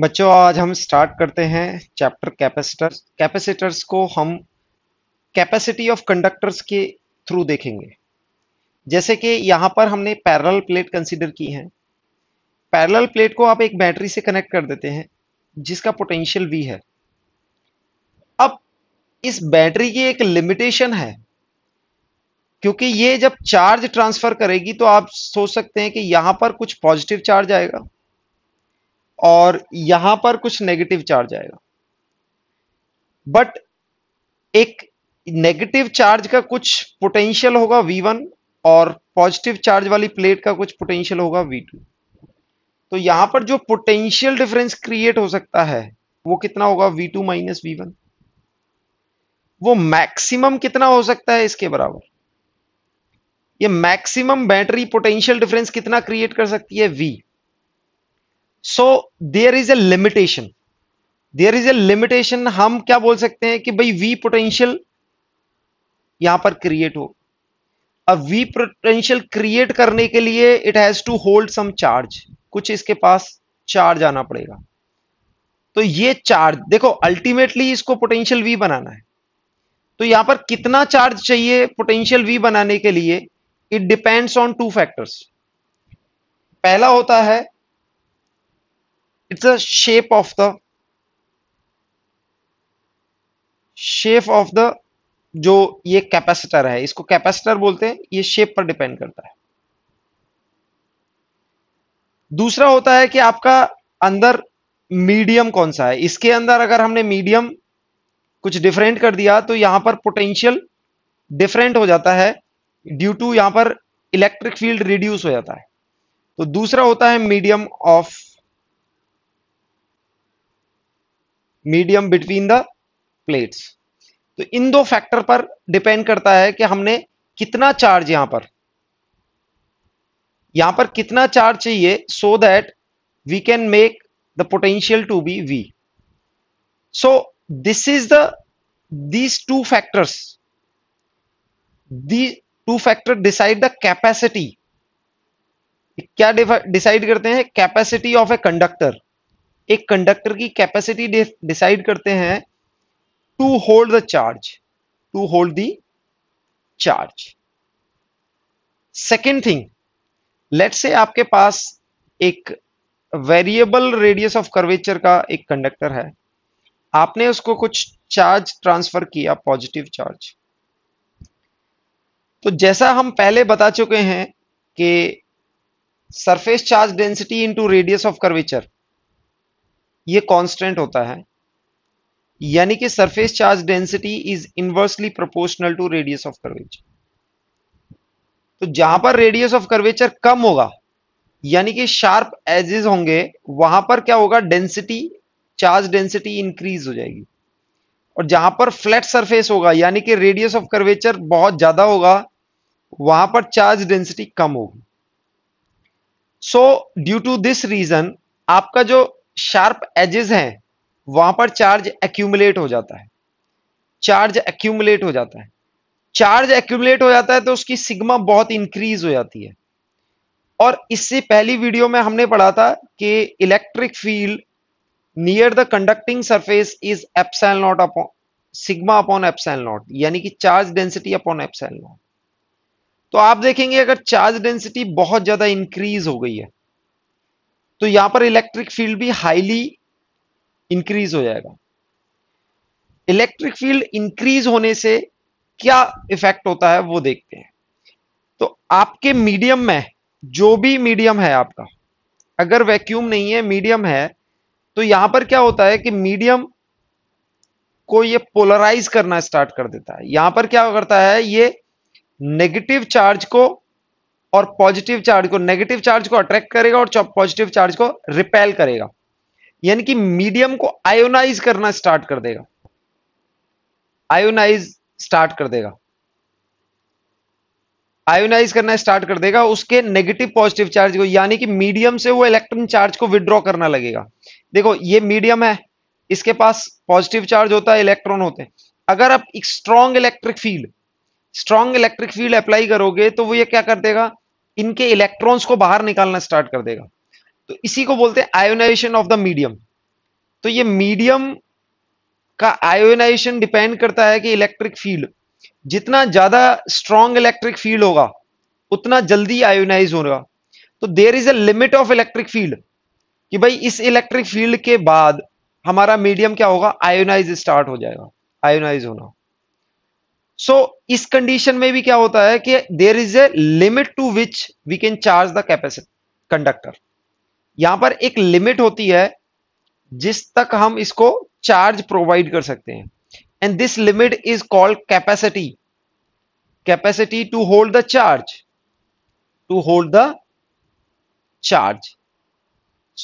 बच्चों आज हम स्टार्ट करते हैं चैप्टर कैपेसिटर कैपेसिटर्स को हम कैपेसिटी ऑफ कंडक्टर्स के थ्रू देखेंगे जैसे कि यहाँ पर हमने पैरेलल प्लेट कंसीडर की है पैरेलल प्लेट को आप एक बैटरी से कनेक्ट कर देते हैं जिसका पोटेंशियल वी है अब इस बैटरी की एक लिमिटेशन है क्योंकि ये जब चार्ज ट्रांसफर करेगी तो आप सोच सकते हैं कि यहाँ पर कुछ पॉजिटिव चार्ज आएगा और यहां पर कुछ नेगेटिव चार्ज आएगा बट एक नेगेटिव चार्ज का कुछ पोटेंशियल होगा V1 और पॉजिटिव चार्ज वाली प्लेट का कुछ पोटेंशियल होगा V2 तो यहां पर जो पोटेंशियल डिफरेंस क्रिएट हो सकता है वो कितना होगा V2 टू माइनस वी वो मैक्सिमम कितना हो सकता है इसके बराबर ये मैक्सिमम बैटरी पोटेंशियल डिफरेंस कितना क्रिएट कर सकती है V so there is a limitation there is a limitation हम क्या बोल सकते हैं कि भाई वी पोटेंशियल यहां पर क्रिएट हो अब वी पोटेंशियल क्रिएट करने के लिए it has to hold some charge कुछ इसके पास चार्ज आना पड़ेगा तो ये चार्ज देखो अल्टीमेटली इसको पोटेंशियल वी बनाना है तो यहां पर कितना चार्ज चाहिए पोटेंशियल वी बनाने के लिए it depends on two factors पहला होता है it's a shape of the shape of the जो ये कैपेसिटर है इसको कैपेसिटर बोलते हैं ये शेप पर डिपेंड करता है दूसरा होता है कि आपका अंदर मीडियम कौन सा है इसके अंदर अगर हमने मीडियम कुछ डिफरेंट कर दिया तो यहां पर पोटेंशियल डिफरेंट हो जाता है ड्यू टू यहां पर इलेक्ट्रिक फील्ड रिड्यूस हो जाता है तो दूसरा होता है medium of medium between the plates तो इन दो फैक्टर पर डिपेंड करता है कि हमने कितना चार्ज यहां पर यहां पर कितना चार्ज चाहिए so that we can make the potential to be we so this is the these two factors the two factor decide the capacity क्या डिसाइड करते हैं कैपेसिटी ऑफ ए कंडक्टर एक कंडक्टर की कैपेसिटी डिसाइड करते हैं to hold the charge to hold the charge second thing let say आपके पास एक variable radius of curvature का एक कंडक्टर है आपने उसको कुछ चार्ज ट्रांसफर किया पॉजिटिव चार्ज तो जैसा हम पहले बता चुके हैं कि surface charge density into radius of curvature ये कांस्टेंट होता है यानी कि surface charge density is inversely proportional to radius of curvature तो जहां पर रेडियस ऑफ कर्वेचर कम होगा यानी कि शार्प एजेस होंगे वहां पर क्या होगा डेंसिटी चार्ज डेंसिटी इंक्रीज हो जाएगी और जहां पर फ्लैट सरफेस होगा यानी कि रेडियस ऑफ कर्वेचर बहुत ज्यादा होगा वहां पर चार्ज डेंसिटी कम होगी so due to this reason आपका जो शार्प एजेस हैं वहां पर चार्ज एक्यूमुलेट हो जाता है चार्ज एक्यूमुलेट हो जाता है चार्ज एक्यूमुलेट हो जाता है तो उसकी सिग्मा बहुत इंक्रीज हो जाती है और इससे पहली वीडियो में हमने पढ़ा था कि electric field near the conducting surface is epsilon naught upon sigma upon epsilon naught यानी कि charge density upon epsilon naught तो आप देखेंगे अगर चार्ज डेंसिटी बहुत ज्यादा इंक्रीज हो गई है तो यहां पर इलेक्ट्रिक फील्ड भी हाईली इंक्रीज हो जाएगा इलेक्ट्रिक फील्ड इंक्रीज होने से क्या इफेक्ट होता है वो देखते हैं तो आपके मीडियम में जो भी मीडियम है आपका अगर वैक्यूम नहीं है मीडियम है तो यहां पर क्या होता है कि मीडियम को ये पोलराइज करना स्टार्ट कर देता है यहां पर क्या करता है ये नेगेटिव चार्ज को और पॉजिटिव चार्ज को नेगेटिव चार्ज को अट्रैक्ट करेगा और पॉजिटिव चार्ज को रिपेल करेगा यानी कि मीडियम को आयोनाइज करना स्टार्ट कर देगा आयोनाइज स्टार्ट कर देगा आयोनाइज करना स्टार्ट कर देगा उसके नेगेटिव पॉजिटिव चार्ज को यानी कि मीडियम से वो इलेक्ट्रॉन चार्ज को विड्रॉ करना लगेगा देखो ये मीडियम है इसके पास पॉजिटिव चार्ज होता है इलेक्ट्रॉन होते हैं अगर आप एक strong electric field strong electric field apply करोगे तो वो ये क्या कर देगा इनके इलेक्ट्रॉन्स को बाहर निकालना स्टार्ट कर देगा तो इसी को बोलते हैं आयोनाइजेशन ऑफ द मीडियम तो ये मीडियम का आयोनाइजेशन डिपेंड करता है कि इलेक्ट्रिक फील्ड जितना ज्यादा स्ट्रॉन्ग इलेक्ट्रिक फील्ड होगा उतना जल्दी आयोनाइज होगा तो there is a limit of electric field कि भाई इस इलेक्ट्रिक फील्ड के बाद हमारा मीडियम क्या होगा आयोनाइज स्टार्ट हो जाएगा आयोनाइज होना सो so, इस कंडीशन में भी क्या होता है कि there is a limit to which we can charge the capacity conductor यहां पर एक लिमिट होती है जिस तक हम इसको चार्ज प्रोवाइड कर सकते हैं and this limit is called capacity capacity to hold the charge to hold the charge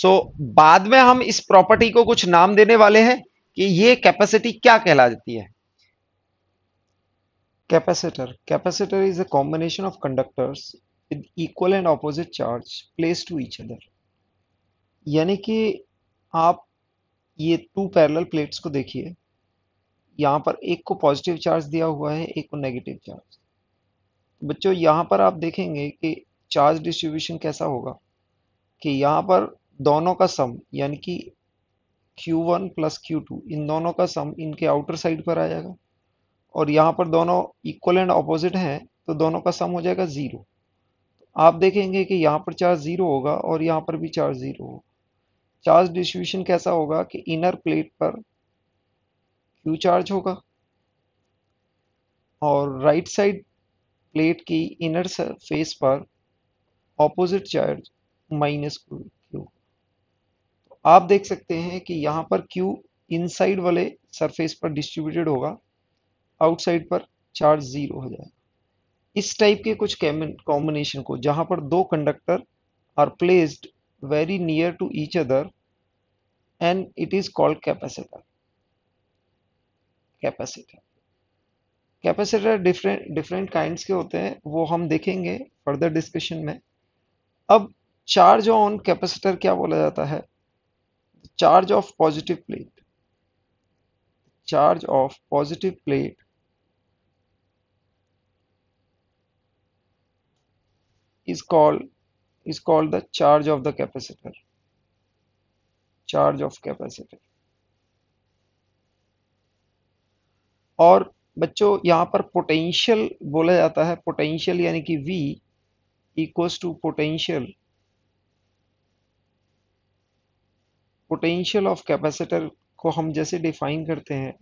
so बाद में हम इस प्रॉपर्टी को कुछ नाम देने वाले हैं कि ये कैपेसिटी क्या कहलाती है Capacitor. Capacitor is a combination of conductors with equal and opposite charge placed to each other. यानी कि आप ये टू पैरेलल प्लेट्स को देखिए यहाँ पर एक को पॉजिटिव चार्ज दिया हुआ है एक को नेगेटिव चार्ज बच्चों यहाँ पर आप देखेंगे कि चार्ज डिस्ट्रीब्यूशन कैसा होगा कि यहाँ पर दोनों का सम यानी कि Q1 one plus Q in दोनों का सम इनके आउटर साइड पर आ जाएगा और यहाँ पर दोनों इक्वल एंड ऑपोजिट हैं तो दोनों का सम हो जाएगा ज़ीरो आप देखेंगे कि यहाँ पर चार्ज ज़ीरो होगा और यहाँ पर भी चार्ज ज़ीरो होगा चार्ज डिस्ट्रीब्यूशन कैसा होगा कि इनर प्लेट पर क्यू चार्ज होगा और राइट साइड प्लेट की इनर फेस पर ऑपोजिट चार्ज माइनस क्यू आप देख सकते हैं कि यहाँ पर क्यू इनसाइड वाले सरफेस पर डिस्ट्रीब्यूटेड होगा आउटसाइड पर चार्ज ज़ीरो हो जाए इस टाइप के कुछ कॉम्बिनेशन को जहां पर दो conductor are placed very near to each other and it is called capacitor capacitor capacitor different different kind के होते हैं वो हम देखेंगे फर्दर डिस्कशन में अब चार्ज ऑन कैपेसिटर क्या बोला जाता है charge of positive plate charge of positive plate is called is called the charge of the capacitor charge of capacitor और बच्चों यहाँ पर पोटेंशियल बोला जाता है पोटेंशियल यानी कि V equals to potential potential of capacitor को हम जैसे डिफाइन करते हैं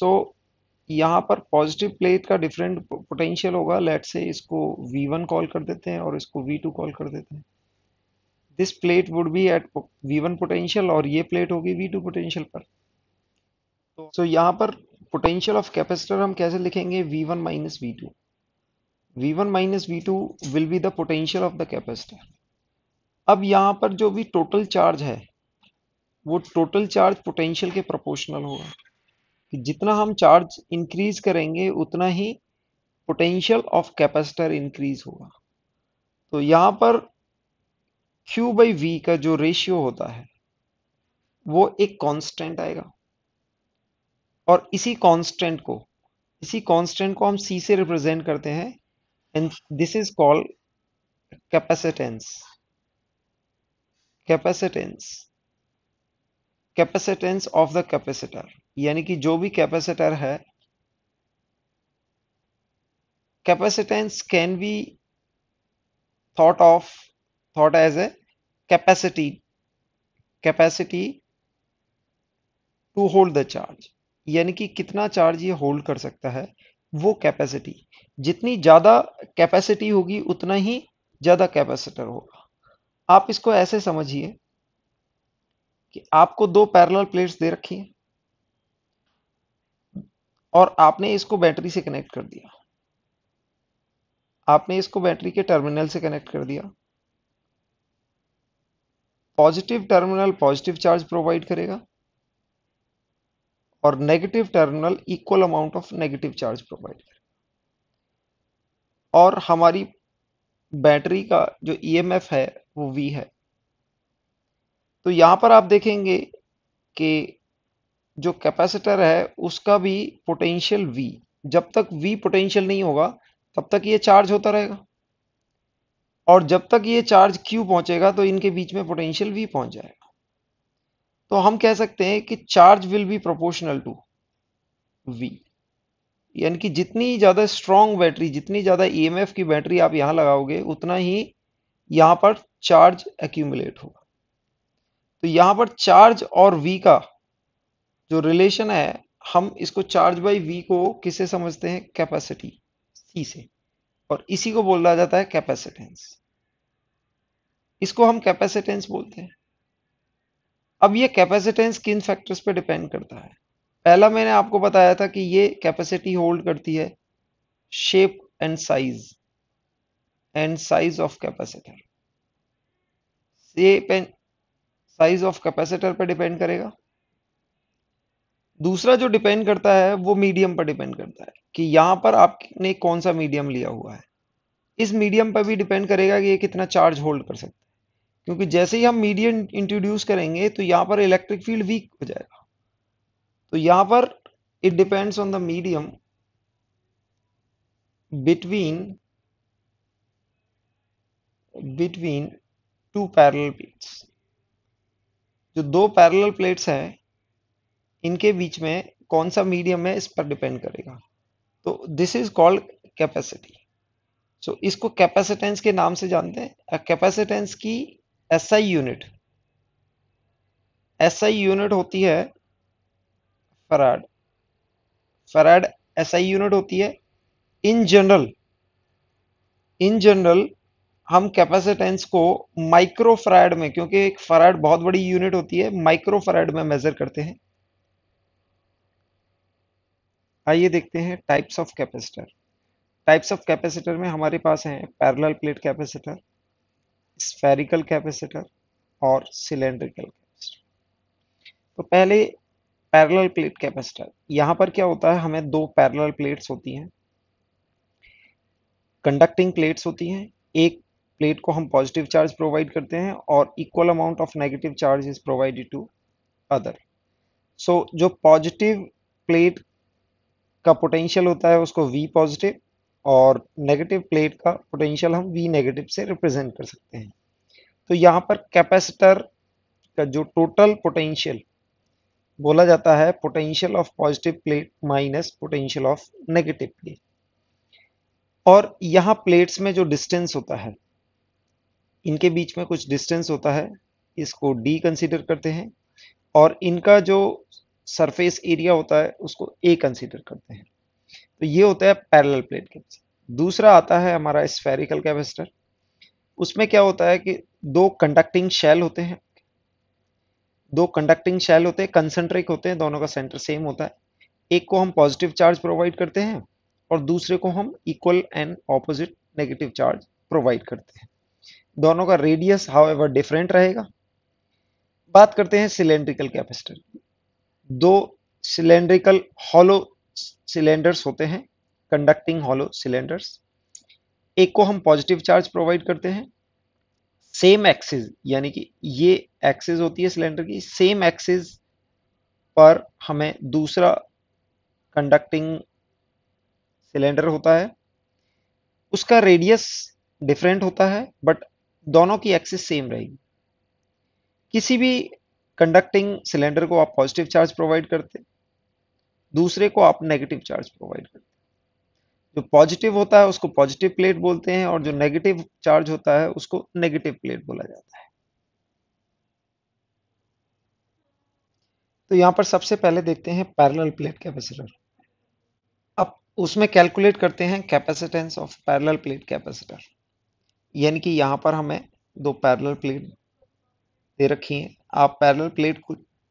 सो यहाँ पर पॉजिटिव प्लेट का डिफरेंट पोटेंशियल होगा लेट से इसको V1 कॉल कर देते हैं और इसको V2 कॉल कर देते हैं this plate would be at V1 potential और ये प्लेट होगी V2 पोटेंशियल पर तो so, यहाँ पर पोटेंशियल ऑफ कैपेसिटर हम कैसे लिखेंगे V1 one minus V two V one minus V two will be the potential of the capacitor अब यहाँ पर जो भी टोटल चार्ज है वो टोटल चार्ज पोटेंशियल के प्रोपोर्शनल होगा कि जितना हम चार्ज इंक्रीज करेंगे उतना ही पोटेंशियल ऑफ कैपेसिटर इंक्रीज होगा तो यहां पर Q बाई वी का जो रेशियो होता है वो एक कांस्टेंट आएगा और इसी कांस्टेंट को इसी कांस्टेंट को हम C से रिप्रेजेंट करते हैं and this is called capacitance capacitance capacitance of the capacitor यानी कि जो भी कैपेसिटर है capacitance can be thought of thought as a capacity capacity to hold the charge यानी कि कितना चार्ज ये होल्ड कर सकता है वो कैपेसिटी जितनी ज़्यादा कैपेसिटी होगी उतना ही ज़्यादा कैपेसिटर होगा आप इसको ऐसे समझिए कि आपको दो पैरेलल प्लेट्स दे रखी हैं और आपने इसको बैटरी से कनेक्ट कर दिया आपने इसको बैटरी के टर्मिनल से कनेक्ट कर दिया positive terminal positive charge provide करेगा और negative terminal equal amount of negative charge provide करेगा और हमारी बैटरी का जो ईएमएफ e है वो वी है तो यहां पर आप देखेंगे कि जो कैपेसिटर है उसका भी पोटेंशियल V जब तक V पोटेंशियल नहीं होगा तब तक ये चार्ज होता रहेगा और जब तक ये चार्ज Q पहुंचेगा तो इनके बीच में पोटेंशियल V पहुंच जाएगा तो हम कह सकते हैं कि charge will be proportional to V यानी कि जितनी ज़्यादा स्ट्रॉन्ग बैटरी जितनी ज़्यादा ई e की बैटरी आप यहां लगाओगे उतना ही यहां पर चार्ज एक्यूमुलेट होगा तो यहां पर चार्ज और वी का जो रिलेशन है हम इसको चार्ज बाई वी को किसे समझते हैं कैपेसिटी सी से और इसी को बोला जाता है कैपेसिटेंस इसको हम कैपेसिटेंस बोलते हैं अब ये कैपेसिटेंस किन फैक्टर्स पे डिपेंड करता है पहला मैंने आपको बताया था कि ये कैपेसिटी होल्ड करती है shape and size and size of capacitor shape and size of capacitor पे डिपेंड करेगा दूसरा जो डिपेंड करता है वो मीडियम पर डिपेंड करता है कि यहाँ पर आपने कौन सा मीडियम लिया हुआ है इस मीडियम पर भी डिपेंड करेगा कि ये कितना चार्ज होल्ड कर सकता है क्योंकि जैसे ही हम मीडियम इंट्रोड्यूस करेंगे तो यहाँ पर इलेक्ट्रिक फील्ड वीक हो जाएगा तो यहाँ पर it depends on the medium between between two parallel plates जो दो पैरल प्लेट्स है इनके बीच में कौन सा मीडियम है इस पर डिपेंड करेगा तो this is called capacity so इसको कैपेसिटेंस के नाम से जानते हैं कैपेसिटेंस की एसआई यूनिट एसआई यूनिट होती है फराड फराड एसआई यूनिट होती है इन जनरल इन जनरल हम कैपेसिटेंस को माइक्रो फराड में क्योंकि एक फराइड बहुत बड़ी यूनिट होती है माइक्रो फराइड में मेजर करते हैं आइए देखते हैं types of capacitor types of capacitor में हमारे पास हैं parallel plate capacitor spherical capacitor और सिलेंड्रिकल कैपेसिटर तो पहले पैरेलल प्लेट कैपेसिटर यहाँ पर क्या होता है हमें दो पैरेलल प्लेट्स होती हैं कंडक्टिंग प्लेट्स होती हैं एक प्लेट को हम पॉजिटिव चार्ज प्रोवाइड करते हैं और equal amount of negative charge is provided to other so जो पॉजिटिव प्लेट का पोटेंशियल होता है उसको वी पॉजिटिव और नेगेटिव प्लेट का पोटेंशियल हम वी नेगेटिव से रिप्रेजेंट कर सकते हैं तो यहाँ पर कैपेसिटर का जो टोटल पोटेंशियल बोला जाता है potential of positive plate minus potential of negative plate और यहाँ प्लेट्स में जो डिस्टेंस होता है इनके बीच में कुछ डिस्टेंस होता है इसको डी कंसिडर करते हैं और इनका जो सरफेस एरिया होता है उसको ए कंसीडर करते हैं तो ये होता है पैरेलल प्लेट कैपेसिटर दूसरा आता है हमारा स्फेरिकल कैपेसिटर उसमें क्या होता है कि दो कंडक्टिंग शेल होते हैं दो कंडक्टिंग शेल होते हैं कंसेंट्रिक होते हैं दोनों का सेंटर सेम होता है एक को हम पॉजिटिव चार्ज प्रोवाइड करते हैं और दूसरे को हम equal and opposite negative charge provide करते हैं दोनों का रेडियस हाउ एवर डिफरेंट रहेगा बात करते हैं सिलेंड्रिकल कैपेसिटर की दो सिलेंड्रिकल हॉलो सिलेंडर्स होते हैं कंडक्टिंग हॉलो सिलेंडर्स एक को हम पॉजिटिव चार्ज प्रोवाइड करते हैं सेम एक्सिस यानी कि ये एक्सिस होती है सिलेंडर की सेम एक्सिस पर हमें दूसरा कंडक्टिंग सिलेंडर होता है उसका रेडियस डिफरेंट होता है बट दोनों की एक्सिस सेम रहेगी किसी भी कंडक्टिंग सिलेंडर को आप पॉजिटिव चार्ज प्रोवाइड करते दूसरे को आप नेगेटिव चार्ज प्रोवाइड करते जो पॉजिटिव होता है उसको पॉजिटिव प्लेट बोलते हैं और जो नेगेटिव चार्ज होता है उसको नेगेटिव प्लेट बोला जाता है तो यहां पर सबसे पहले देखते हैं पैरेलल प्लेट कैपेसिटर अब उसमें कैलकुलेट करते हैं capacitance of parallel plate capacitor यानी कि यहां पर हमें दो पैरेलल प्लेट दे रखी हैं आप पैरल प्लेट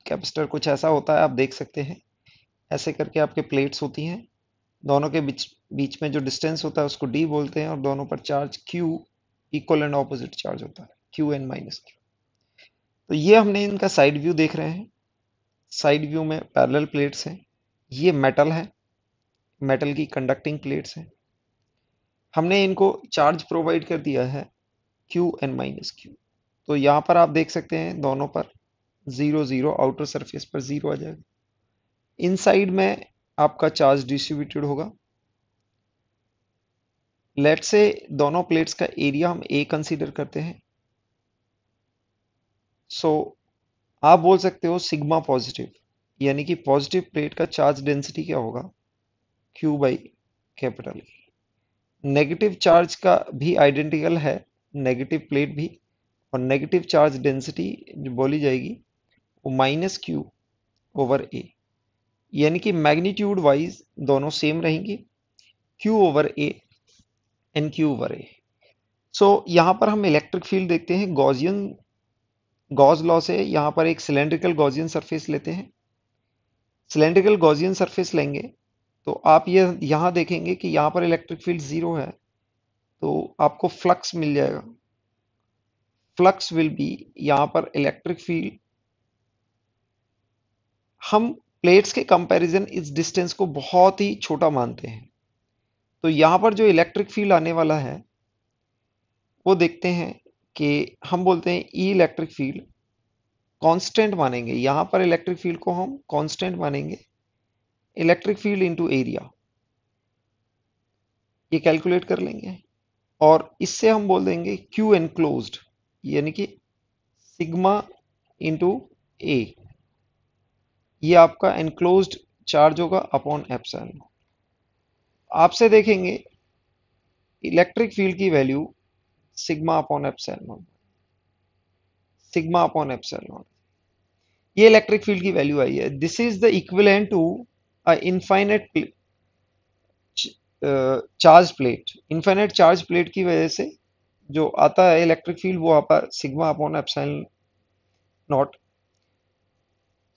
कैपेसिटर कुछ ऐसा होता है आप देख सकते हैं ऐसे करके आपके प्लेट्स होती हैं दोनों के बीच बीच में जो डिस्टेंस होता है उसको डी बोलते हैं और दोनों पर charge Q equal and opposite charge होता है क्यू एंड माइनस क्यू तो ये हमने इनका साइड व्यू देख रहे हैं साइड व्यू में पैरेलल प्लेट्स हैं ये मेटल है मेटल की कंडक्टिंग प्लेट्स हैं हमने इनको चार्ज प्रोवाइड कर दिया है क्यू एंड माइनस क्यू तो यहां पर आप देख सकते हैं दोनों पर ज़ीरो ज़ीरो आउटर सरफेस पर ज़ीरो आ जाएगा इनसाइड में आपका चार्ज डिस्ट्रीब्यूटेड होगा लेट से दोनों प्लेट्स का एरिया हम ए कंसीडर करते हैं सो so, आप बोल सकते हो सिग्मा पॉजिटिव यानी कि पॉजिटिव प्लेट का चार्ज डेंसिटी क्या होगा Q by capital negative charge का भी आइडेंटिकल है नेगेटिव प्लेट भी और नेगेटिव चार्ज डेंसिटी जो बोली जाएगी वो माइनस क्यू ओवर ए यानी कि मैग्नीट्यूड वाइज दोनों सेम रहेंगी Q over A and Q over A so यहाँ पर हम इलेक्ट्रिक फील्ड देखते हैं गॉजियन गॉज लॉ से यहाँ पर एक सिलेंड्रिकल गॉजियन सरफेस लेते हैं सिलेंड्रिकल गॉजियन सरफेस लेंगे तो आप ये यहाँ देखेंगे कि यहाँ पर इलेक्ट्रिक फील्ड ज़ीरो है तो आपको फ्लक्स मिल जाएगा फ्लक्स विल बी यहां पर इलेक्ट्रिक फील्ड हम प्लेट्स के कंपैरिजन इस डिस्टेंस को बहुत ही छोटा मानते हैं तो यहां पर जो इलेक्ट्रिक फील्ड आने वाला है वो देखते हैं कि हम बोलते हैं E e electric field constant मानेंगे यहां पर इलेक्ट्रिक फील्ड को हम कांस्टेंट मानेंगे इलेक्ट्रिक फील्ड इनटू एरिया ये कैलकुलेट कर लेंगे और इससे हम बोल देंगे क्यू एनक्लोज्ड यानी कि सिग्मा इंटू ए ये आपका एनक्लोज चार्ज होगा अपॉन एप्सन आपसे देखेंगे इलेक्ट्रिक फील्ड की value sigma upon epsilon sigma upon epsilon ये इलेक्ट्रिक फील्ड की वैल्यू आई है this is the equivalent to a infinite charge plate infinite charge plate की वजह से जो आता है इलेक्ट्रिक फील्ड वो आपका sigma upon epsilon naught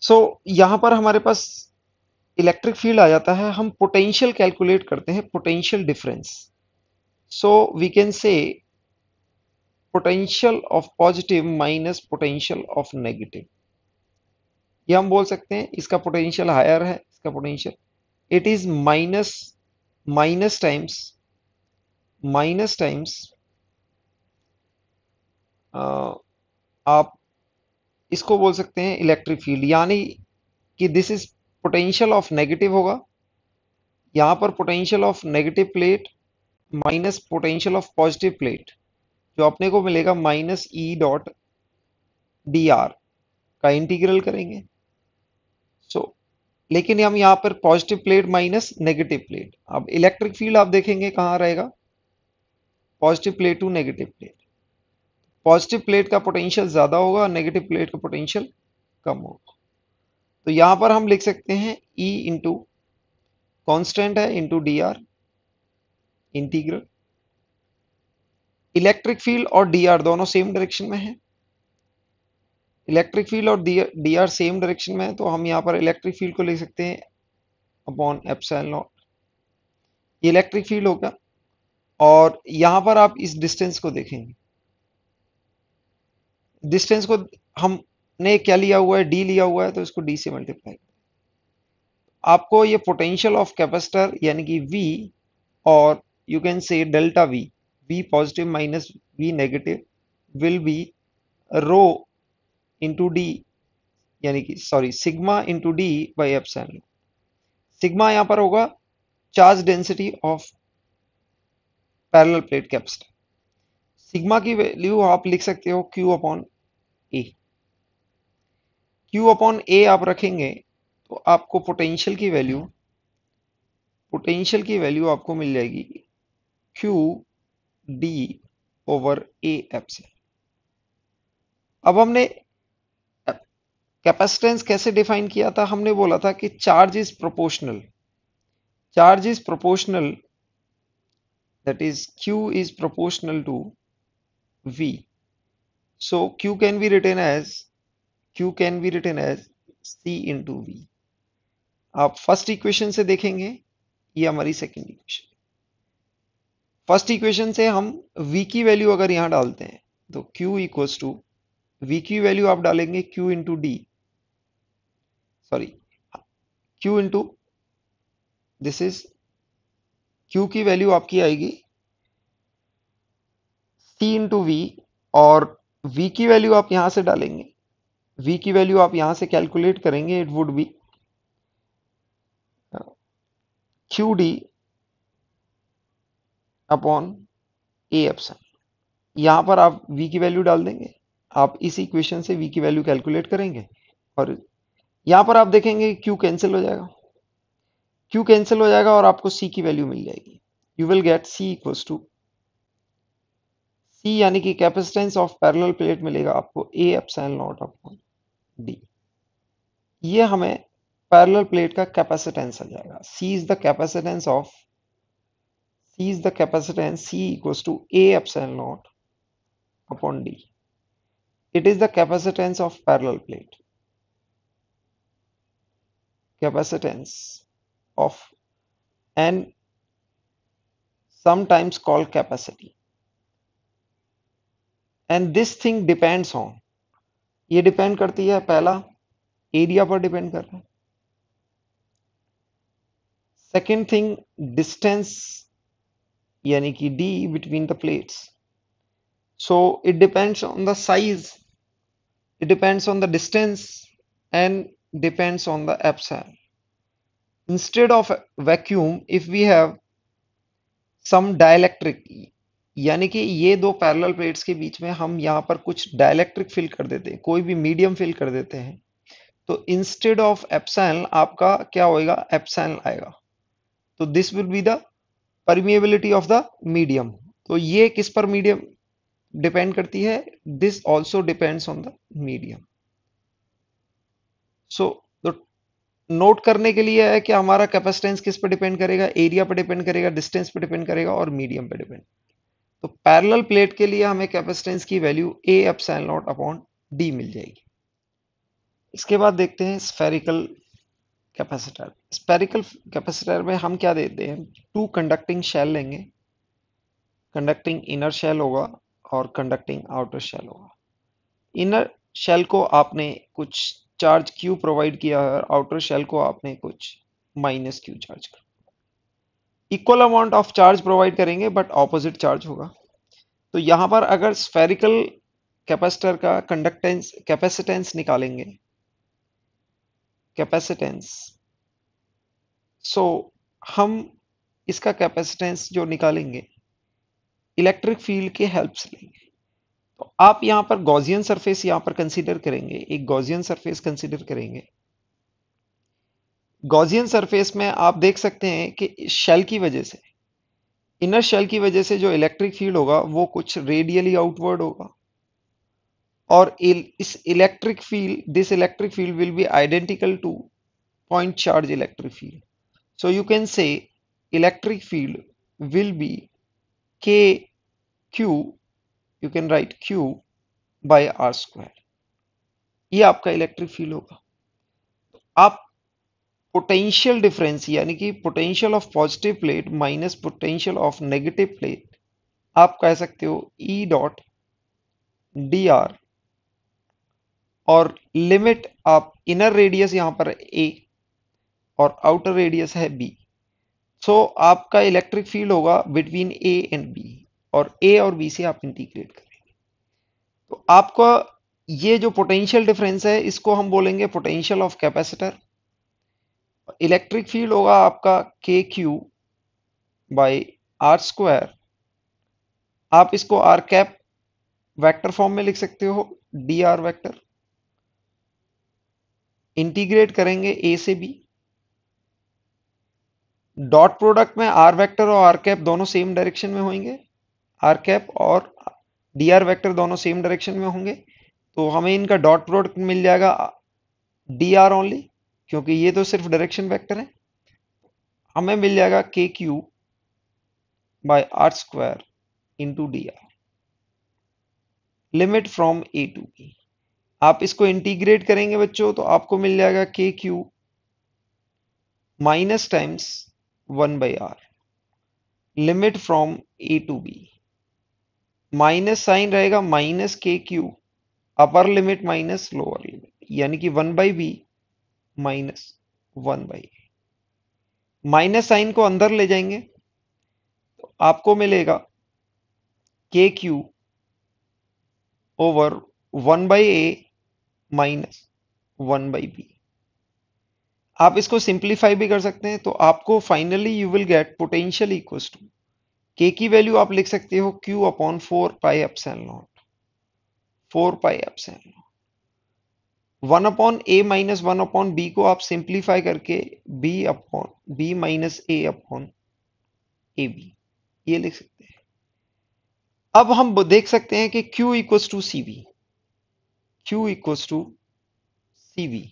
so यहां पर हमारे पास इलेक्ट्रिक फील्ड आ जाता है हम पोटेंशियल कैलकुलेट करते हैं potential difference so we can say potential of positive minus potential of negative ये हम बोल सकते हैं इसका पोटेंशियल हायर है इसका potential it is minus minus times minus times आप इसको बोल सकते हैं इलेक्ट्रिक फील्ड यानी कि this is potential of negative होगा यहां पर potential of negative plate minus potential of positive plate जो अपने को मिलेगा minus E dot D R का इंटीग्रल करेंगे सो so, लेकिन हम यहां पर positive plate minus negative plate अब इलेक्ट्रिक फील्ड आप देखेंगे कहाँ रहेगा positive plate to negative plate positive plate का पोटेंशियल ज़्यादा होगा और नेगेटिव प्लेट का पोटेंशियल कम होगा तो यहां पर हम लिख सकते हैं E इंटू कॉन्स्टेंट है into D R integral electric field और डी आर दोनों सेम डायरेक्शन में है इलेक्ट्रिक फील्ड और डी आर सेम डायरेक्शन में है तो हम यहाँ पर इलेक्ट्रिक फील्ड को लिख सकते हैं upon epsilon naught electric field होगा और यहां पर आप इस डिस्टेंस को देखेंगे डिस्टेंस को हमने क्या लिया हुआ है डी लिया हुआ है तो इसको डी से मल्टीप्लाई आपको ये पोटेंशियल ऑफ कैपेसिटर यानी कि वी और you can say delta V V positive minus V negative will be rho into D यानी कि sorry sigma into D by epsilon sigma यहां पर होगा charge density of parallel plate capacitor sigma की value आप लिख सकते हो Q upon A Q upon A आप रखेंगे तो आपको पोटेंशियल की वैल्यू पोटेंशियल की वैल्यू आपको मिल जाएगी क्यू डी ओवर ए से अब हमने कैपेसिटेंस कैसे डिफाइन किया था हमने बोला था कि charge is proportional charge is proportional that is q is proportional to v So Q can be written as Q can be written as C into V. आप फर्स्ट इक्वेशन से देखेंगे ये हमारी सेकेंड इक्वेशन फर्स्ट इक्वेशन से हम V की value अगर यहां डालते हैं तो Q इक्वल टू V की वैल्यू आप डालेंगे Q into D sorry Q into this is Q की वैल्यू आपकी आएगी C इंटू वी और v की वैल्यू आप यहां से डालेंगे v की वैल्यू आप यहां से कैलकुलेट करेंगे it would be Q D upon A epsilon यहां पर आप v की वैल्यू डाल देंगे आप इस इक्वेशन से v की वैल्यू कैलकुलेट करेंगे और यहां पर आप देखेंगे q कैंसिल हो जाएगा q कैंसिल हो जाएगा और आपको c की वैल्यू मिल जाएगी you will get c equals to C यानी कि कैपेसिटेंस ऑफ पैरेलल प्लेट मिलेगा आपको A epsilon naught upon D ये हमें पैरेलल प्लेट का कैपेसिटेंस आ जाएगा C is the capacitance of C is the capacitance C equals to A epsilon naught upon D it is the capacitance of parallel plate capacitance of and sometimes call capacity and this thing depends on ये depend करती है पहला area पर depend कर रहा है second thing distance यानी कि D between the plates so it depends on the size it depends on the distance and depends on the epsilon instead of vacuum if we have some dielectric यानी कि ये दो parallel plates के बीच में हम यहाँ पर कुछ डायलैक्ट्रिक फिल कर देते हैं कोई भी मीडियम फिल कर देते हैं तो इंस्टेड ऑफ एप्सैन आपका क्या होएगा एप्सैन आएगा तो this will be the permeability of the medium तो ये किस पर मीडियम डिपेंड करती है this also depends on the medium so note करने के लिए है कि हमारा कैपेसिटेंस किस पर डिपेंड करेगा एरिया पर डिपेंड करेगा डिस्टेंस पर डिपेंड करेगा और मीडियम पर डिपेंड तो पैरेलल प्लेट के लिए हमें कैपेसिटेंस की value A epsilon naught upon D मिल जाएगी इसके बाद देखते हैं स्फेरिकल कैपेसिटर स्पेरिकल कैपेसिटर में हम क्या देते हैं टू कंडक्टिंग शेल लेंगे कंडक्टिंग इनर शेल होगा और कंडक्टिंग आउटर शेल होगा इनर शेल को आपने कुछ चार्ज क्यू प्रोवाइड किया है और आउटर शेल को आपने कुछ माइनस क्यू चार्ज कर equal amount of charge provide करेंगे बट ऑपोजिट चार्ज होगा तो यहां पर अगर स्फेरिकल कैपेसिटर का कंडक्टेंस कैपेसिटेंस निकालेंगे कैपेसिटेंस सो so, हम इसका कैपेसिटेंस जो निकालेंगे इलेक्ट्रिक फील्ड के हेल्प से लेंगे तो आप यहां पर गॉजियन सरफेस यहां पर कंसीडर करेंगे एक गॉजियन सरफेस कंसीडर करेंगे गॉजियन सरफेस में आप देख सकते हैं कि शेल की वजह से इनर शेल की वजह से जो इलेक्ट्रिक फील्ड होगा वो कुछ रेडियली आउटवर्ड होगा और इस electric field this electric field will be identical to charge electric field so you can say electric field will be K Q you can write Q by R square ये आपका electric field होगा आप potential difference यानी कि potential of positive plate minus potential of negative plate आप कह सकते हो ई डॉट डी आर और लिमिट आप इनर रेडियस यहां पर ए और आउटर रेडियस है बी सो so, आपका इलेक्ट्रिक फील्ड होगा बिटवीन ए एंड बी और ए और बी से आप इंटीग्रेट करेंगे तो आपका ये जो पोटेंशियल डिफरेंस है इसको हम बोलेंगे potential of capacitor electric field होगा आपका के क्यू बाई आर स्क्वायर आप इसको आर कैप वेक्टर फॉर्म में लिख सकते हो डी आर वैक्टर इंटीग्रेट करेंगे ए से बी डॉट प्रोडक्ट में आर वेक्टर और आर कैप दोनों सेम डायरेक्शन में होंगे आर कैप और डी आर वैक्टर दोनों सेम डायरेक्शन में होंगे तो हमें इनका डॉट प्रोडक्ट मिल जाएगा डी आर ओनली क्योंकि ये तो सिर्फ डायरेक्शन वेक्टर है हमें मिल जाएगा K Q by R square into D R limit from A to B आप इसको इंटीग्रेट करेंगे बच्चों तो आपको मिल जाएगा K Q minus times one by R limit from A to B minus sign रहेगा minus K Q upper limit minus lower limit यानी कि one by B minus one by minus sign को अंदर ले जाएंगे तो आपको मिलेगा K Q over one by A minus one by B आप इसको सिंप्लीफाई भी कर सकते हैं तो आपको finally you will get potential equal to के की वैल्यू आप लिख सकते हो Q upon four pi epsilon naught four pi epsilon naught one upon A minus one upon B को आप सिंप्लीफाई करके B upon B minus A upon A B ये लिख सकते हैं अब हम देख सकते हैं कि Q equals to C B Q equals to C B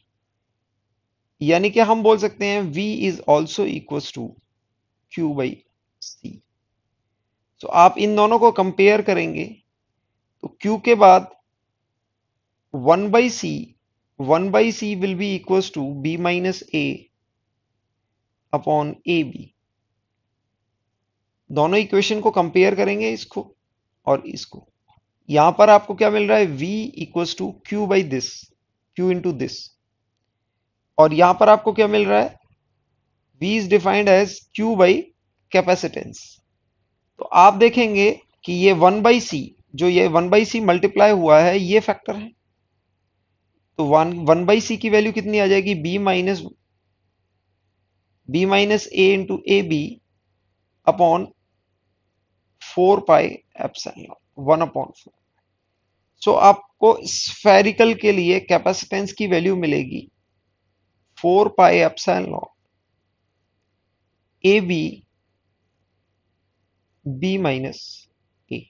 यानी कि हम बोल सकते हैं V is also equals to Q by C तो आप इन दोनों को कंपेयर करेंगे तो Q के बाद one by C 1 by C will be equals to B minus A upon A B दोनों इक्वेशन को कंपेयर करेंगे इसको और इसको यहां पर आपको क्या मिल रहा है v equals to Q by this q into this और यहां पर आपको क्या मिल रहा है v is defined as q by capacitance तो आप देखेंगे कि ये 1 बाई सी जो ये 1 बाई सी मल्टीप्लाई हुआ है ये फैक्टर है तो वन वन बाई सी की वैल्यू कितनी आ जाएगी B minus B minus A into A B upon four pi epsilon one upon four so आपको स्फेरिकल के लिए कैपेसिटेंस की वैल्यू मिलेगी फोर पाई एप्सन लॉ A B B minus A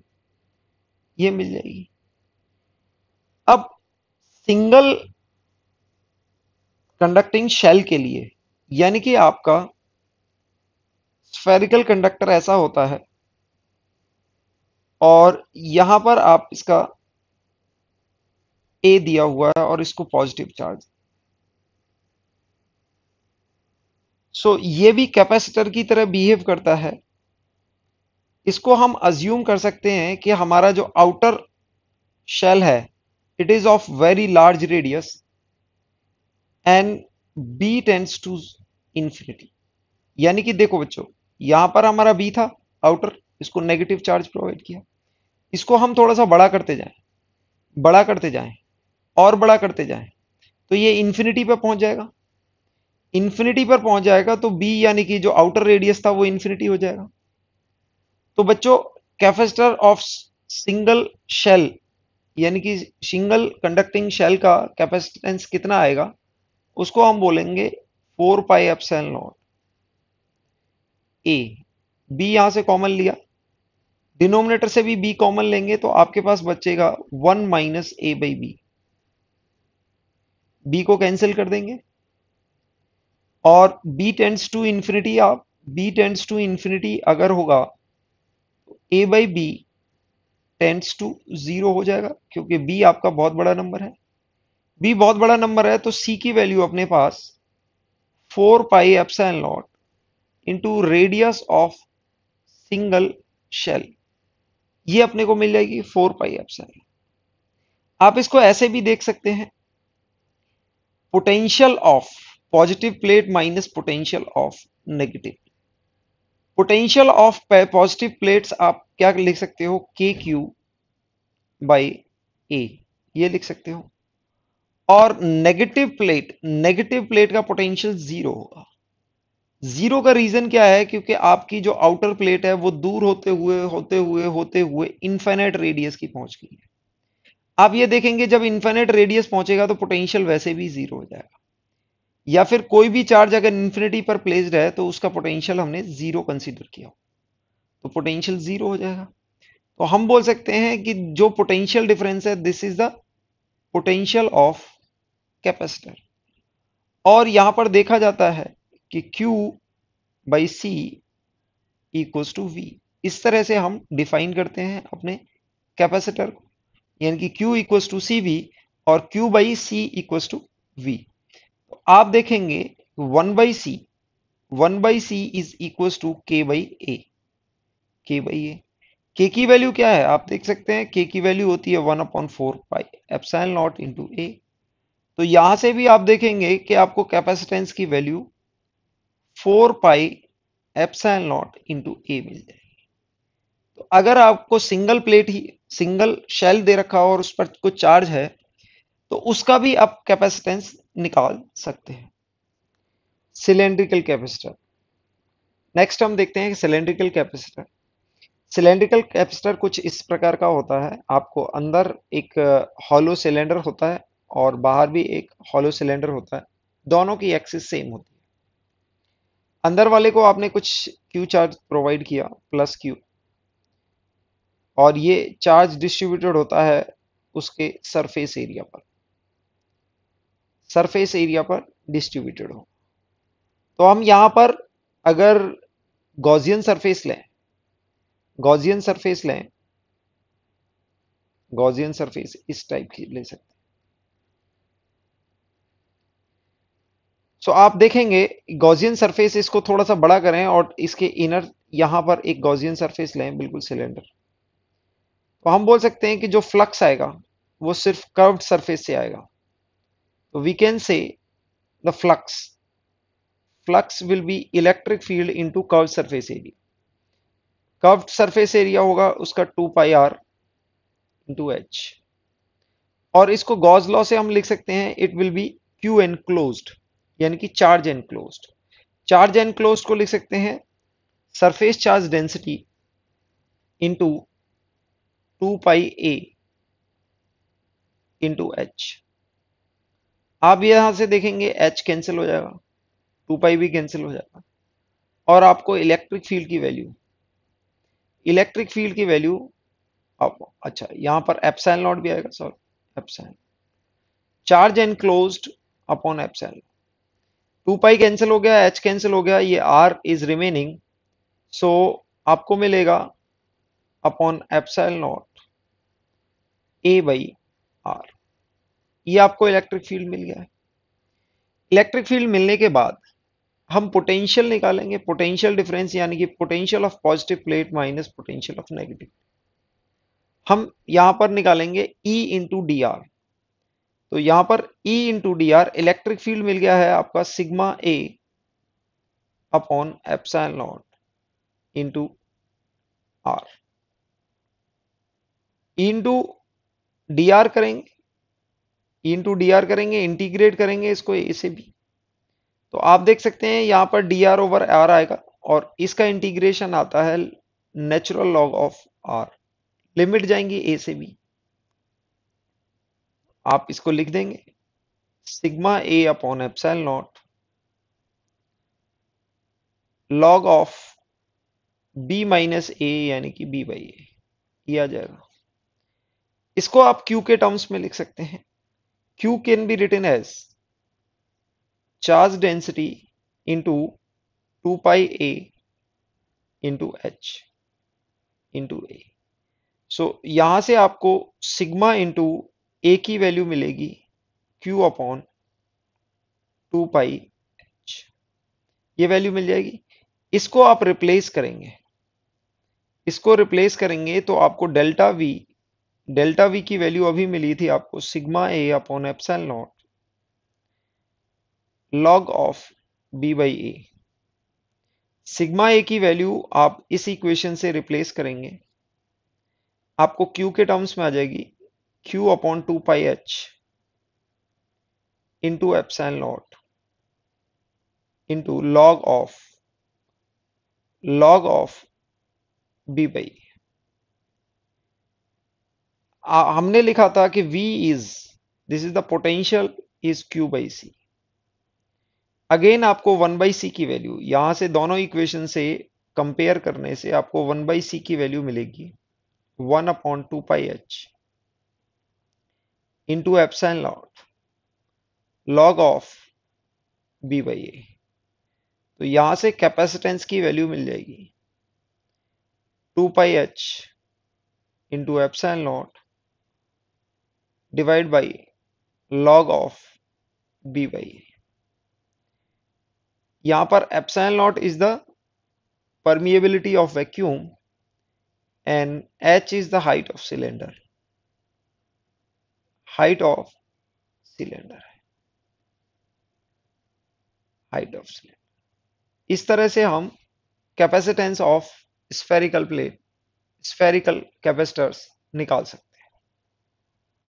ये मिल जाएगी सिंगल कंडक्टिंग शेल के लिए यानी कि आपका स्फेरिकल कंडक्टर ऐसा होता है और यहां पर आप इसका ए दिया हुआ है और इसको पॉजिटिव चार्ज सो so, ये भी कैपेसिटर की तरह बिहेव करता है इसको हम अज्यूम कर सकते हैं कि हमारा जो आउटर शेल है it is of very large radius and b tends to infinity यानी कि देखो बच्चों यहां पर हमारा b था आउटर इसको नेगेटिव चार्ज प्रोवाइड किया इसको हम थोड़ा सा बड़ा करते जाएं बड़ा करते जाएं और बड़ा करते जाएं तो ये इन्फिनिटी पर पहुंच जाएगा इन्फिनिटी पर पहुंच जाएगा तो b यानी कि जो आउटर रेडियस था वो इन्फिनिटी हो जाएगा तो बच्चों कैफेस्टर ऑफ सिंगल शेल यानी कि सिंगल कंडक्टिंग शेल का कैपेसिटेंस कितना आएगा उसको हम बोलेंगे four pi epsilon naught A B यहां से कॉमन लिया डिनोमिनेटर से भी बी कॉमन लेंगे तो आपके पास बचेगा one minus A by B B को कैंसिल कर देंगे और बी टेंड्स टू इंफिनिटी आप बी टेंड्स टू इन्फिनिटी अगर होगा A by B tends to zero हो जाएगा क्योंकि बी आपका बहुत बड़ा नंबर है बी बहुत बड़ा नंबर है तो सी की वैल्यू अपने पास four pi epsilon naught into radius of single shell ये अपने को मिल जाएगी फोर पाई एप्सन आप इसको ऐसे भी देख सकते हैं potential of positive plate minus potential of negative potential of positive plates आप क्या लिख सकते हो के क्यू बाई ए ये लिख सकते हो और नेगेटिव प्लेट नेगेटिव प्लेट का पोटेंशियल जीरो होगा जीरो का रीजन क्या है क्योंकि आपकी जो आउटर प्लेट है वो दूर होते हुए होते हुए होते हुए इन्फेनेट रेडियस की पहुंच गई है आप ये देखेंगे जब इन्फेनेट रेडियस पहुंचेगा तो पोटेंशियल वैसे भी जीरो हो जाएगा या फिर कोई भी चार्ज अगर इन्फिनिटी पर प्लेस्ड है तो उसका पोटेंशियल हमने जीरो कंसीडर किया हो तो पोटेंशियल जीरो हो जाएगा तो हम बोल सकते हैं कि जो पोटेंशियल डिफरेंस है this is the potential of capacitor और यहां पर देखा जाता है कि Q by C equals to V इस तरह से हम डिफाइन करते हैं अपने कैपेसिटर को यानी कि Q equals to C V और Q by C equals to V तो आप देखेंगे one by C one by C is equal to K by A K by A के की वैल्यू क्या है आप देख सकते हैं के की वैल्यू होती है one upon four pi epsilon naught into A तो यहां से भी आप देखेंगे कि आपको कैपेसिटेंस की value four pi epsilon naught into A मिल जाएगी तो अगर आपको सिंगल प्लेट ही सिंगल शेल दे रखा हो और उस पर कुछ चार्ज है तो उसका भी आप कैपेसिटेंस निकाल सकते हैं सिलेंड्रिकल कैपेसिटर नेक्स्ट हम देखते हैं सिलेंड्रिकल कैपेसिटर सिलेंड्रिकल कैपेसिटर कुछ इस प्रकार का होता है आपको अंदर एक हॉलो uh, सिलेंडर होता है और बाहर भी एक हॉलो सिलेंडर होता है दोनों की एक्सिस सेम होती है अंदर वाले को आपने कुछ क्यू चार्ज प्रोवाइड किया प्लस क्यू और ये चार्ज डिस्ट्रीब्यूटेड होता है उसके सरफेस एरिया पर सरफेस एरिया पर डिस्ट्रीब्यूटेड हो तो हम यहां पर अगर गॉजियन सरफेस लें गॉजियन सरफेस लें गॉजियन सरफेस इस टाइप की ले सकते हैं सो so, आप देखेंगे गॉजियन सरफेस इसको थोड़ा सा बड़ा करें और इसके इनर यहां पर एक गॉजियन सरफेस लें बिल्कुल सिलेंडर तो हम बोल सकते हैं कि जो फ्लक्स आएगा वो सिर्फ कर्व्ड सरफेस से आएगा we can say the flux flux will be electric field into curved surface area curved surface area होगा उसका 2 पाई r into h और इसको गॉज लॉ से हम लिख सकते हैं it will be Q enclosed यानी कि चार्ज एनक्लोज्ड चार्ज एनक्लोज्ड को लिख सकते हैं surface charge density into two pi A into H आप यहां से देखेंगे एच कैंसिल हो जाएगा टू पाई भी कैंसिल हो जाएगा और आपको इलेक्ट्रिक फील्ड की वैल्यू इलेक्ट्रिक फील्ड की वैल्यू आप अच्छा यहां पर एपसाइल नॉट भी आएगा sorry epsilon charge close upon epsilon two pi cancel हो गया एच कैंसिल हो गया ये आर इज रिमेनिंग सो आपको मिलेगा upon epsilon naught A by R ये आपको इलेक्ट्रिक फील्ड मिल गया है इलेक्ट्रिक फील्ड मिलने के बाद हम पोटेंशियल निकालेंगे पोटेंशियल डिफरेंस यानी कि potential of positive plate minus potential of negative हम यहां पर निकालेंगे ई इंटू डी आर तो यहां पर E into D R electric field मिल गया है आपका sigma A upon epsilon naught into R into D R करेंगे ई इंटू डी आर करेंगे इंटीग्रेट करेंगे इसको ए से बी तो आप देख सकते हैं यहाँ पर डी आर ओवर आर आएगा और इसका इंटीग्रेशन आता है natural log of R limit जाएंगी ए से बी आप इसको लिख देंगे sigma A upon epsilon naught log of B minus A यानी कि बी बाई ए आ जाएगा इसको आप क्यू के टर्म्स में लिख सकते हैं Q can be written as charge density into 2 pi A into H into A. So so, यहां से आपको सिग्मा इंटू ए की वैल्यू मिलेगी Q upon two pi H ये वैल्यू मिल जाएगी इसको आप रिप्लेस करेंगे इसको रिप्लेस करेंगे तो आपको डेल्टा वी डेल्टा वी की वैल्यू अभी मिली थी आपको sigma A upon epsilon naught log of B by A sigma A की वैल्यू आप इस इक्वेशन से रिप्लेस करेंगे आपको क्यू के टर्म्स में आ जाएगी Q upon two pi H into epsilon naught into log of log of B by हमने लिखा था कि V is this is the potential is Q by C again आपको वन बाई सी की वैल्यू यहां से दोनों इक्वेशन से कंपेयर करने से आपको वन बाई सी की वैल्यू मिलेगी one upon two pi H into epsilon naught log of B by A तो यहां से कैपेसिटेंस की वैल्यू मिल जाएगी two pi H into epsilon naught divide by log of B by यहां पर epsilon naught is the permeability of vacuum and H is the height of cylinder height of cylinder height of cylinder इस तरह से हम capacitance of spherical plate spherical capacitors निकाल सकते